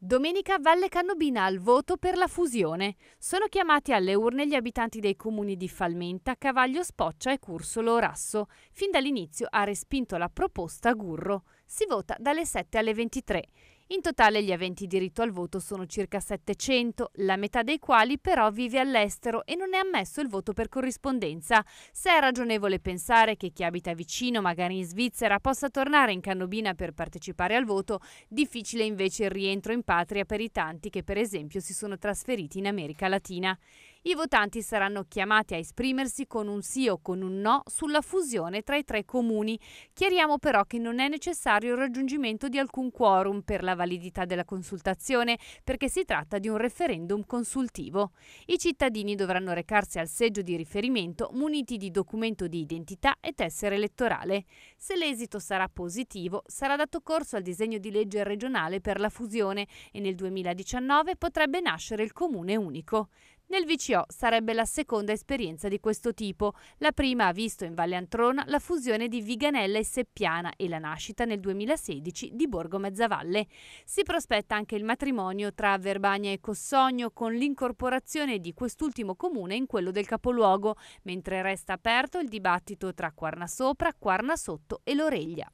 Domenica Valle Cannobina al voto per la fusione. Sono chiamati alle urne gli abitanti dei comuni di Falmenta, Cavaglio Spoccia e Cursolo Rasso. Fin dall'inizio ha respinto la proposta Gurro. Si vota dalle 7 alle 23. In totale gli aventi diritto al voto sono circa 700, la metà dei quali però vive all'estero e non è ammesso il voto per corrispondenza. Se è ragionevole pensare che chi abita vicino, magari in Svizzera, possa tornare in Cannobina per partecipare al voto, difficile invece il rientro in patria per i tanti che per esempio si sono trasferiti in America Latina. I votanti saranno chiamati a esprimersi con un sì o con un no sulla fusione tra i tre comuni. Chiariamo però che non è necessario il raggiungimento di alcun quorum per la validità della consultazione, perché si tratta di un referendum consultivo. I cittadini dovranno recarsi al seggio di riferimento muniti di documento di identità e tessere elettorale. Se l'esito sarà positivo, sarà dato corso al disegno di legge regionale per la fusione e nel 2019 potrebbe nascere il comune unico. Nel VCO sarebbe la seconda esperienza di questo tipo. La prima ha visto in Valle Antrona la fusione di Viganella e Seppiana e la nascita nel 2016 di Borgo Mezzavalle. Si prospetta anche il matrimonio tra Verbania e Cossogno con l'incorporazione di quest'ultimo comune in quello del capoluogo, mentre resta aperto il dibattito tra Quarna Sopra, Quarna Sotto e Loreglia.